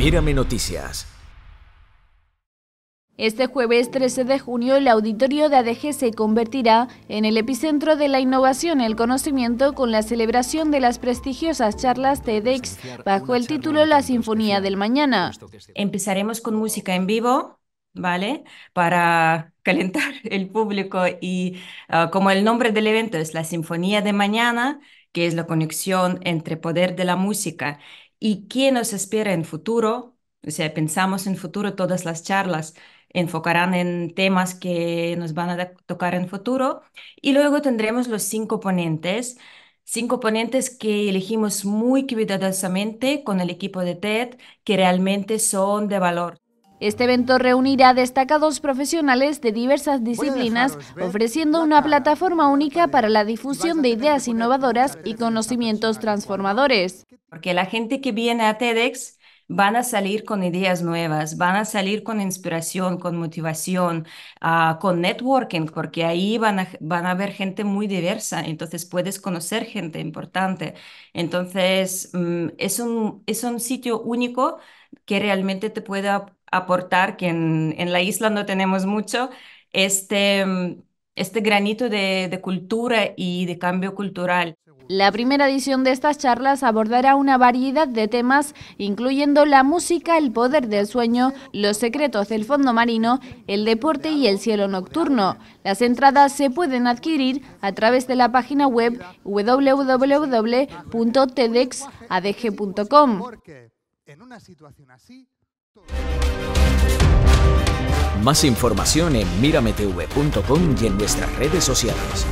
Mírame Noticias. Este jueves 13 de junio el auditorio de ADG se convertirá en el epicentro de la innovación y el conocimiento con la celebración de las prestigiosas charlas TEDx bajo el título La Sinfonía del Mañana. Empezaremos con música en vivo, ¿vale? Para calentar el público y ah, como el nombre del evento es La Sinfonía de Mañana, que es la conexión entre poder de la música y qué nos espera en futuro. O sea, pensamos en futuro, todas las charlas enfocarán en temas que nos van a tocar en futuro. Y luego tendremos los cinco ponentes, cinco ponentes que elegimos muy cuidadosamente con el equipo de TED, que realmente son de valor este evento reunirá destacados profesionales de diversas disciplinas, ofreciendo una plataforma única para la difusión de ideas innovadoras y conocimientos transformadores. Porque la gente que viene a TEDx van a salir con ideas nuevas, van a salir con inspiración, con motivación, ah, con networking, porque ahí van a, van a ver gente muy diversa, entonces puedes conocer gente importante. Entonces, mm, es, un, es un sitio único que realmente te pueda aportar, que en, la isla no tenemos mucho, este, mm, este granito de, de cultura y de cambio cultural. La primera edición de estas charlas abordará una variedad de temas, incluyendo la música, el poder del sueño, los secretos del fondo marino, el deporte y el cielo nocturno. Las entradas se pueden adquirir a través de la página web www.tedexadg.com. Más información en mirametv.com y en nuestras redes sociales.